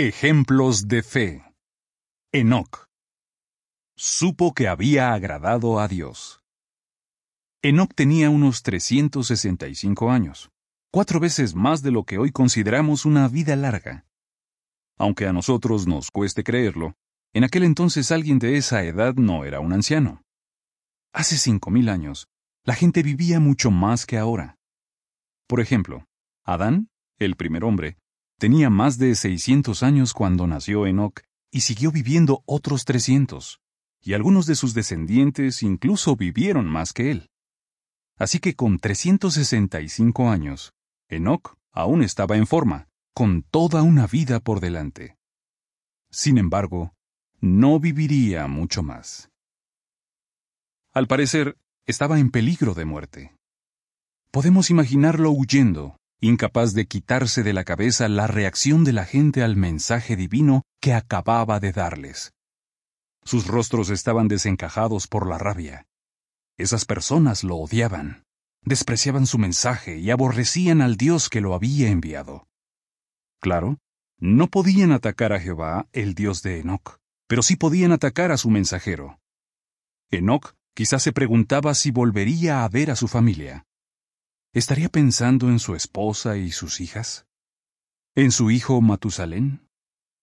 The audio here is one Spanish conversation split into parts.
Ejemplos de fe. Enoc. Supo que había agradado a Dios. Enoc tenía unos 365 años, cuatro veces más de lo que hoy consideramos una vida larga. Aunque a nosotros nos cueste creerlo, en aquel entonces alguien de esa edad no era un anciano. Hace 5.000 años, la gente vivía mucho más que ahora. Por ejemplo, Adán, el primer hombre, Tenía más de 600 años cuando nació Enoch y siguió viviendo otros 300, y algunos de sus descendientes incluso vivieron más que él. Así que con 365 años, Enoch aún estaba en forma, con toda una vida por delante. Sin embargo, no viviría mucho más. Al parecer, estaba en peligro de muerte. Podemos imaginarlo huyendo, incapaz de quitarse de la cabeza la reacción de la gente al mensaje divino que acababa de darles. Sus rostros estaban desencajados por la rabia. Esas personas lo odiaban, despreciaban su mensaje y aborrecían al Dios que lo había enviado. Claro, no podían atacar a Jehová, el Dios de Enoc, pero sí podían atacar a su mensajero. Enoc quizás se preguntaba si volvería a ver a su familia, ¿Estaría pensando en su esposa y sus hijas? ¿En su hijo Matusalén?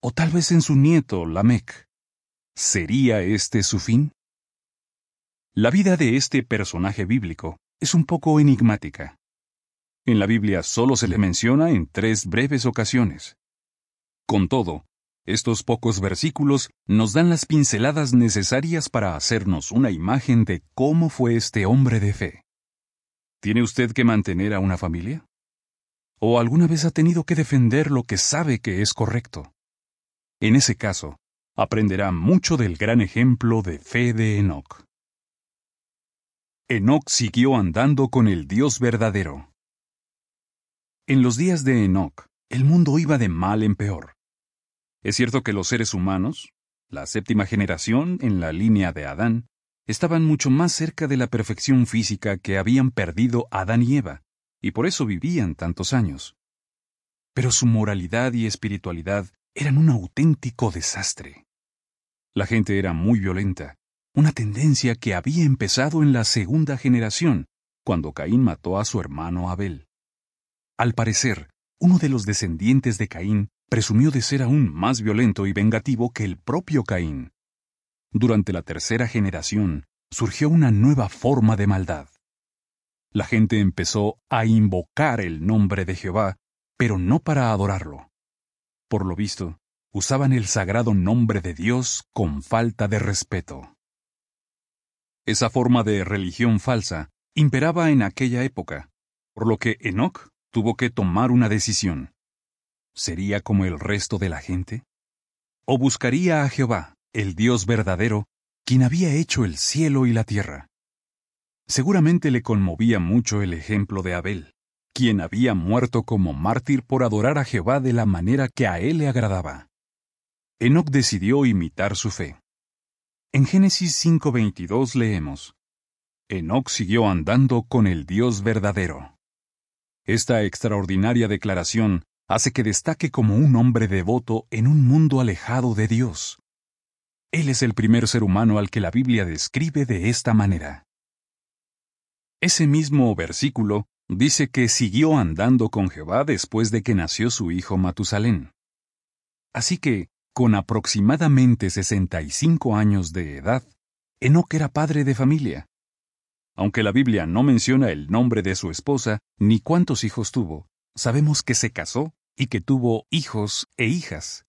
¿O tal vez en su nieto Lamec? ¿Sería este su fin? La vida de este personaje bíblico es un poco enigmática. En la Biblia solo se le menciona en tres breves ocasiones. Con todo, estos pocos versículos nos dan las pinceladas necesarias para hacernos una imagen de cómo fue este hombre de fe. ¿Tiene usted que mantener a una familia? ¿O alguna vez ha tenido que defender lo que sabe que es correcto? En ese caso, aprenderá mucho del gran ejemplo de fe de Enoch. Enoch siguió andando con el Dios verdadero. En los días de Enoch, el mundo iba de mal en peor. Es cierto que los seres humanos, la séptima generación en la línea de Adán, estaban mucho más cerca de la perfección física que habían perdido Adán y Eva, y por eso vivían tantos años. Pero su moralidad y espiritualidad eran un auténtico desastre. La gente era muy violenta, una tendencia que había empezado en la segunda generación, cuando Caín mató a su hermano Abel. Al parecer, uno de los descendientes de Caín presumió de ser aún más violento y vengativo que el propio Caín, durante la tercera generación, surgió una nueva forma de maldad. La gente empezó a invocar el nombre de Jehová, pero no para adorarlo. Por lo visto, usaban el sagrado nombre de Dios con falta de respeto. Esa forma de religión falsa imperaba en aquella época, por lo que Enoch tuvo que tomar una decisión. ¿Sería como el resto de la gente? ¿O buscaría a Jehová, el Dios verdadero, quien había hecho el cielo y la tierra. Seguramente le conmovía mucho el ejemplo de Abel, quien había muerto como mártir por adorar a Jehová de la manera que a él le agradaba. Enoc decidió imitar su fe. En Génesis 5:22 leemos, Enoc siguió andando con el Dios verdadero. Esta extraordinaria declaración hace que destaque como un hombre devoto en un mundo alejado de Dios. Él es el primer ser humano al que la Biblia describe de esta manera. Ese mismo versículo dice que siguió andando con Jehová después de que nació su hijo Matusalén. Así que, con aproximadamente 65 años de edad, Enoch era padre de familia. Aunque la Biblia no menciona el nombre de su esposa ni cuántos hijos tuvo, sabemos que se casó y que tuvo hijos e hijas.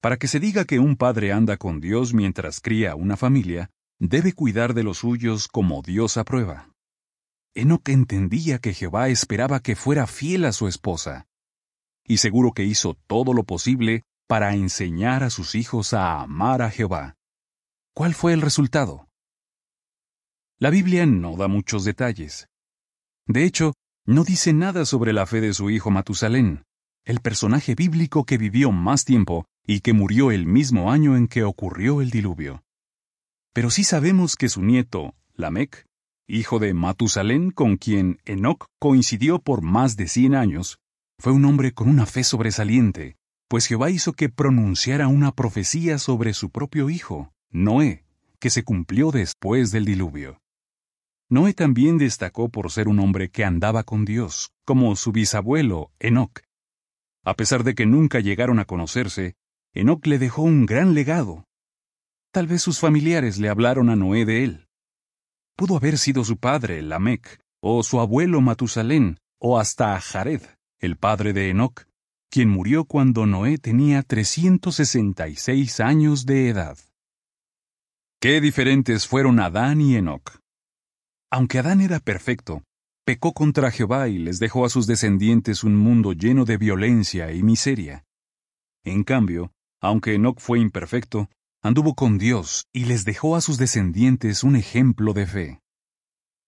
Para que se diga que un padre anda con Dios mientras cría una familia, debe cuidar de los suyos como Dios aprueba. que entendía que Jehová esperaba que fuera fiel a su esposa, y seguro que hizo todo lo posible para enseñar a sus hijos a amar a Jehová. ¿Cuál fue el resultado? La Biblia no da muchos detalles. De hecho, no dice nada sobre la fe de su hijo Matusalén, el personaje bíblico que vivió más tiempo y que murió el mismo año en que ocurrió el diluvio. Pero sí sabemos que su nieto, Lamec, hijo de Matusalén con quien Enoch coincidió por más de cien años, fue un hombre con una fe sobresaliente, pues Jehová hizo que pronunciara una profecía sobre su propio hijo, Noé, que se cumplió después del diluvio. Noé también destacó por ser un hombre que andaba con Dios, como su bisabuelo, Enoch. A pesar de que nunca llegaron a conocerse, Enoc le dejó un gran legado. Tal vez sus familiares le hablaron a Noé de él. Pudo haber sido su padre, Lamec, o su abuelo Matusalén, o hasta Jared, el padre de Enoc, quien murió cuando Noé tenía 366 años de edad. Qué diferentes fueron Adán y Enoc. Aunque Adán era perfecto, pecó contra Jehová y les dejó a sus descendientes un mundo lleno de violencia y miseria. En cambio, aunque Enoc fue imperfecto, anduvo con Dios y les dejó a sus descendientes un ejemplo de fe.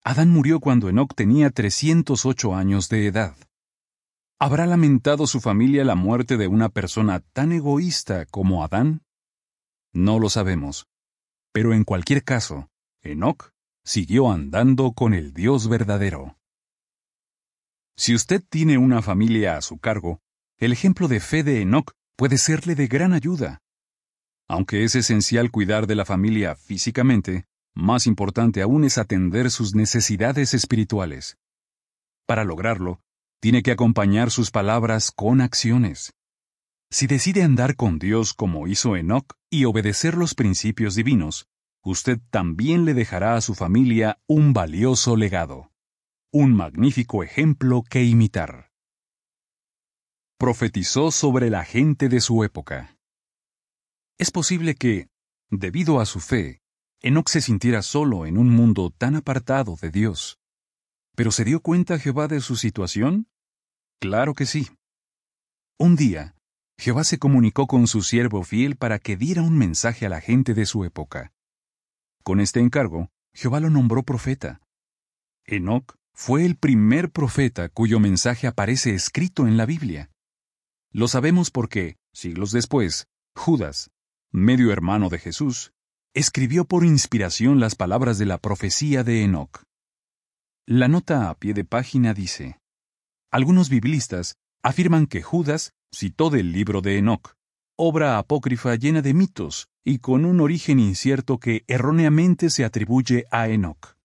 Adán murió cuando Enoc tenía 308 años de edad. ¿Habrá lamentado su familia la muerte de una persona tan egoísta como Adán? No lo sabemos. Pero en cualquier caso, Enoc siguió andando con el Dios verdadero. Si usted tiene una familia a su cargo, el ejemplo de fe de Enoc puede serle de gran ayuda. Aunque es esencial cuidar de la familia físicamente, más importante aún es atender sus necesidades espirituales. Para lograrlo, tiene que acompañar sus palabras con acciones. Si decide andar con Dios como hizo Enoch y obedecer los principios divinos, usted también le dejará a su familia un valioso legado, un magnífico ejemplo que imitar profetizó sobre la gente de su época. Es posible que, debido a su fe, Enoch se sintiera solo en un mundo tan apartado de Dios. ¿Pero se dio cuenta Jehová de su situación? Claro que sí. Un día, Jehová se comunicó con su siervo fiel para que diera un mensaje a la gente de su época. Con este encargo, Jehová lo nombró profeta. Enoch fue el primer profeta cuyo mensaje aparece escrito en la Biblia. Lo sabemos porque, siglos después, Judas, medio hermano de Jesús, escribió por inspiración las palabras de la profecía de Enoch. La nota a pie de página dice, Algunos biblistas afirman que Judas citó del libro de Enoch, obra apócrifa llena de mitos y con un origen incierto que erróneamente se atribuye a Enoch.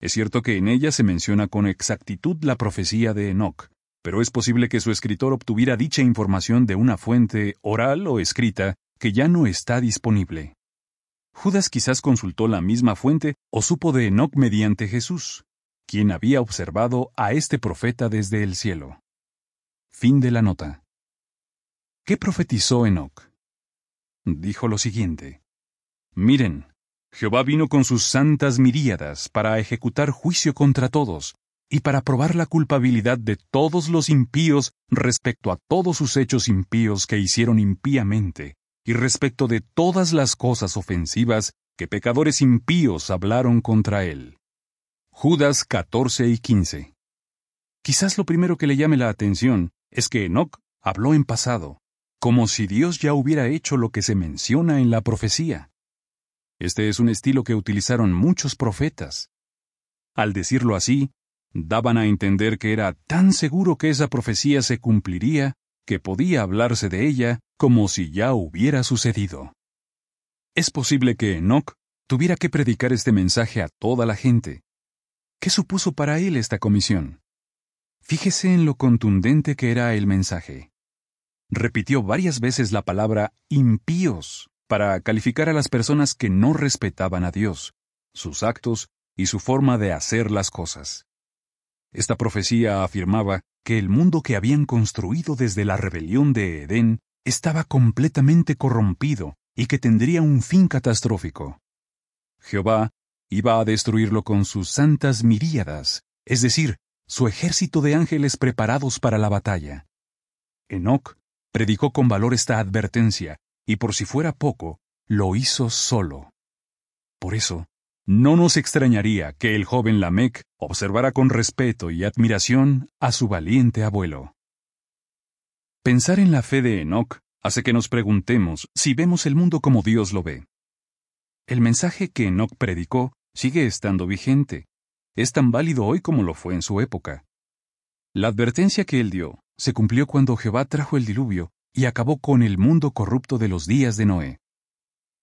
Es cierto que en ella se menciona con exactitud la profecía de Enoch, pero es posible que su escritor obtuviera dicha información de una fuente, oral o escrita, que ya no está disponible. Judas quizás consultó la misma fuente o supo de Enoc mediante Jesús, quien había observado a este profeta desde el cielo. Fin de la nota. ¿Qué profetizó Enoc? Dijo lo siguiente. Miren, Jehová vino con sus santas miríadas para ejecutar juicio contra todos, y para probar la culpabilidad de todos los impíos respecto a todos sus hechos impíos que hicieron impíamente, y respecto de todas las cosas ofensivas que pecadores impíos hablaron contra él. Judas 14 y 15. Quizás lo primero que le llame la atención es que Enoch habló en pasado, como si Dios ya hubiera hecho lo que se menciona en la profecía. Este es un estilo que utilizaron muchos profetas. Al decirlo así, daban a entender que era tan seguro que esa profecía se cumpliría que podía hablarse de ella como si ya hubiera sucedido. Es posible que Enoch tuviera que predicar este mensaje a toda la gente. ¿Qué supuso para él esta comisión? Fíjese en lo contundente que era el mensaje. Repitió varias veces la palabra impíos para calificar a las personas que no respetaban a Dios, sus actos y su forma de hacer las cosas. Esta profecía afirmaba que el mundo que habían construido desde la rebelión de Edén estaba completamente corrompido y que tendría un fin catastrófico. Jehová iba a destruirlo con sus santas miríadas, es decir, su ejército de ángeles preparados para la batalla. Enoc predicó con valor esta advertencia, y por si fuera poco, lo hizo solo. Por eso, no nos extrañaría que el joven Lamec observara con respeto y admiración a su valiente abuelo. Pensar en la fe de Enoch hace que nos preguntemos si vemos el mundo como Dios lo ve. El mensaje que Enoch predicó sigue estando vigente. Es tan válido hoy como lo fue en su época. La advertencia que él dio se cumplió cuando Jehová trajo el diluvio y acabó con el mundo corrupto de los días de Noé.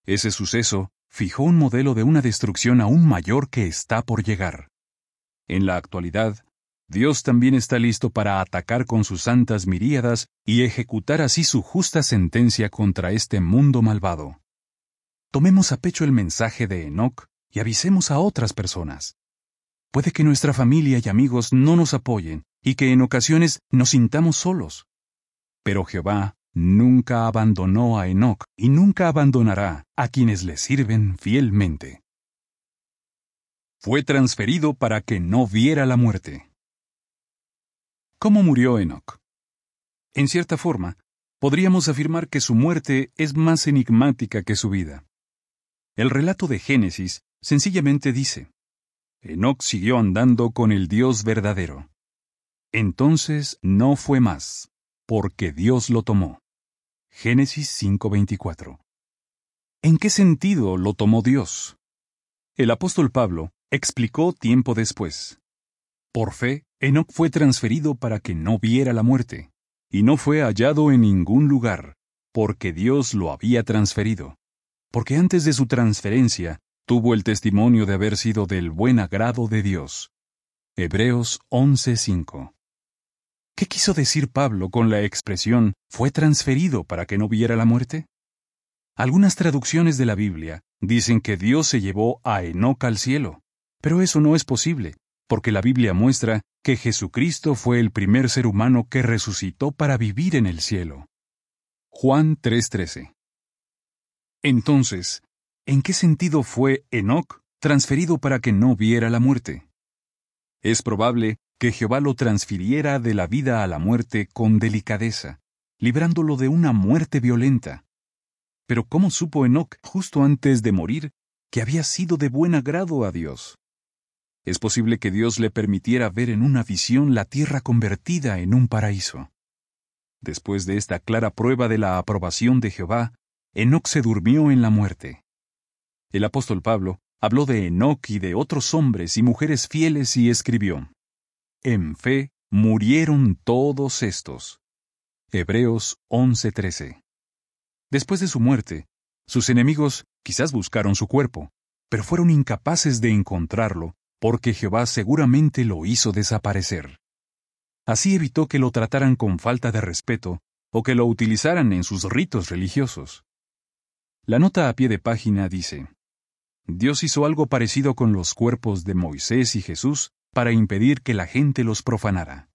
Ese suceso fijó un modelo de una destrucción aún mayor que está por llegar. En la actualidad, Dios también está listo para atacar con sus santas miríadas y ejecutar así su justa sentencia contra este mundo malvado. Tomemos a pecho el mensaje de Enoch y avisemos a otras personas. Puede que nuestra familia y amigos no nos apoyen y que en ocasiones nos sintamos solos. Pero Jehová nunca abandonó a Enoch y nunca abandonará a quienes le sirven fielmente. Fue transferido para que no viera la muerte. ¿Cómo murió Enoch? En cierta forma, podríamos afirmar que su muerte es más enigmática que su vida. El relato de Génesis sencillamente dice, Enoch siguió andando con el Dios verdadero. Entonces no fue más, porque Dios lo tomó. Génesis 5:24. ¿En qué sentido lo tomó Dios? El apóstol Pablo explicó tiempo después. Por fe, Enoc fue transferido para que no viera la muerte, y no fue hallado en ningún lugar, porque Dios lo había transferido. Porque antes de su transferencia, tuvo el testimonio de haber sido del buen agrado de Dios. Hebreos 11:5 ¿Qué quiso decir Pablo con la expresión fue transferido para que no viera la muerte? Algunas traducciones de la Biblia dicen que Dios se llevó a Enoc al cielo, pero eso no es posible, porque la Biblia muestra que Jesucristo fue el primer ser humano que resucitó para vivir en el cielo. Juan 3:13 Entonces, ¿en qué sentido fue Enoc transferido para que no viera la muerte? Es probable que Jehová lo transfiriera de la vida a la muerte con delicadeza, librándolo de una muerte violenta. Pero ¿cómo supo Enoc, justo antes de morir, que había sido de buen agrado a Dios? Es posible que Dios le permitiera ver en una visión la tierra convertida en un paraíso. Después de esta clara prueba de la aprobación de Jehová, Enoc se durmió en la muerte. El apóstol Pablo habló de Enoc y de otros hombres y mujeres fieles y escribió, en fe murieron todos estos. Hebreos 11:13. Después de su muerte, sus enemigos quizás buscaron su cuerpo, pero fueron incapaces de encontrarlo porque Jehová seguramente lo hizo desaparecer. Así evitó que lo trataran con falta de respeto o que lo utilizaran en sus ritos religiosos. La nota a pie de página dice, Dios hizo algo parecido con los cuerpos de Moisés y Jesús para impedir que la gente los profanara.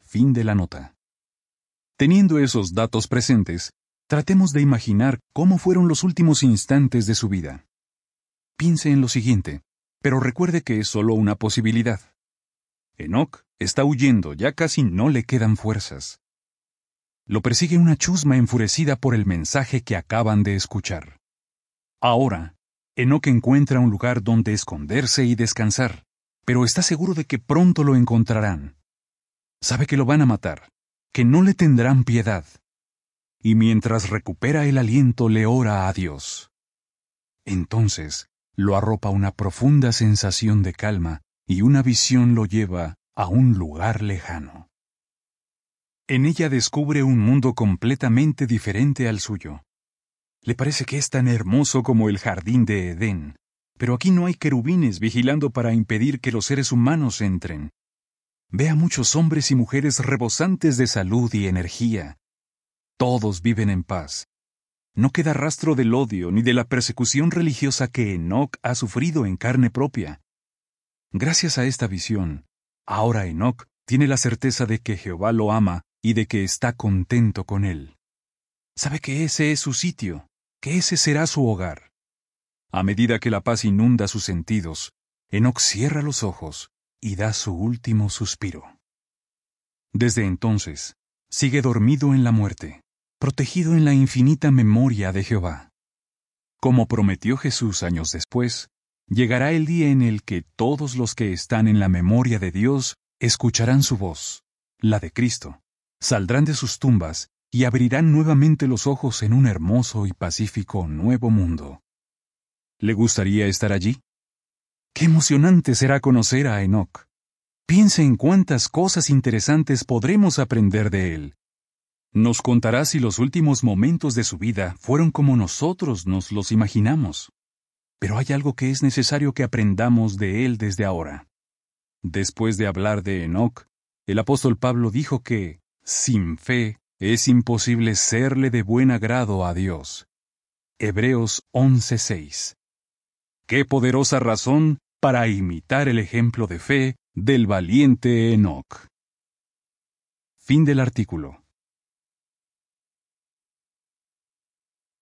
Fin de la nota. Teniendo esos datos presentes, tratemos de imaginar cómo fueron los últimos instantes de su vida. Piense en lo siguiente, pero recuerde que es solo una posibilidad. Enoch está huyendo, ya casi no le quedan fuerzas. Lo persigue una chusma enfurecida por el mensaje que acaban de escuchar. Ahora, Enoch encuentra un lugar donde esconderse y descansar pero está seguro de que pronto lo encontrarán. Sabe que lo van a matar, que no le tendrán piedad. Y mientras recupera el aliento le ora a Dios. Entonces lo arropa una profunda sensación de calma y una visión lo lleva a un lugar lejano. En ella descubre un mundo completamente diferente al suyo. Le parece que es tan hermoso como el jardín de Edén, pero aquí no hay querubines vigilando para impedir que los seres humanos entren. Ve a muchos hombres y mujeres rebosantes de salud y energía. Todos viven en paz. No queda rastro del odio ni de la persecución religiosa que Enoch ha sufrido en carne propia. Gracias a esta visión, ahora Enoch tiene la certeza de que Jehová lo ama y de que está contento con él. Sabe que ese es su sitio, que ese será su hogar. A medida que la paz inunda sus sentidos, Enoch cierra los ojos y da su último suspiro. Desde entonces, sigue dormido en la muerte, protegido en la infinita memoria de Jehová. Como prometió Jesús años después, llegará el día en el que todos los que están en la memoria de Dios escucharán su voz, la de Cristo, saldrán de sus tumbas y abrirán nuevamente los ojos en un hermoso y pacífico nuevo mundo. ¿Le gustaría estar allí? Qué emocionante será conocer a Enoch. Piense en cuántas cosas interesantes podremos aprender de él. Nos contará si los últimos momentos de su vida fueron como nosotros nos los imaginamos. Pero hay algo que es necesario que aprendamos de él desde ahora. Después de hablar de Enoch, el apóstol Pablo dijo que, sin fe, es imposible serle de buen agrado a Dios. Hebreos 11:6 Qué poderosa razón para imitar el ejemplo de fe del valiente Enoch. Fin del artículo.